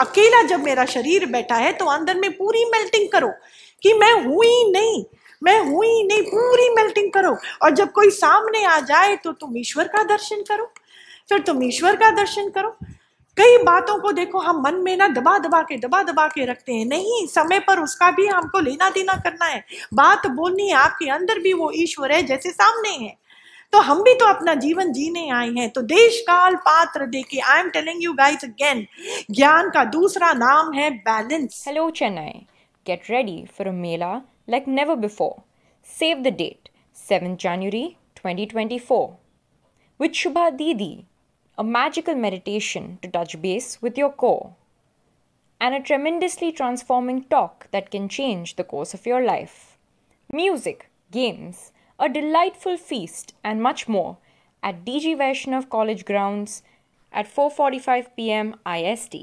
अकेला जब मेरा शरीर बैठा है तो अंदर में पूरी मेल्टिंग करो कि मैं हुई नहीं मैं हुई नहीं पूरी मेल्टिंग करो और जब कोई सामने आ जाए तो तुम ईश्वर का दर्शन करो फिर तुम ईश्वर का दर्शन करो कई बातों को देखो हम मन में ना दबा दबा के दबा दबा के रखते हैं नहीं समय पर उसका भी हमको लेना देना करना है बात बोलनी है आपके अंदर भी वो ईश्वर है जैसे सामने है तो हम भी तो अपना जीवन जीने आए हैं तो देश काल पात्र देखे I am telling you guys again ज्ञान का दूसरा नाम है balance hello Chennai get ready for a mela like never before save the date 7 January 2024 with Shubha didi a magical meditation to touch base with your को And a tremendously transforming talk that can change the course of your life. Music, games, a delightful feast, and much more at DG Vaishnav College grounds at 4:45 p.m. IST.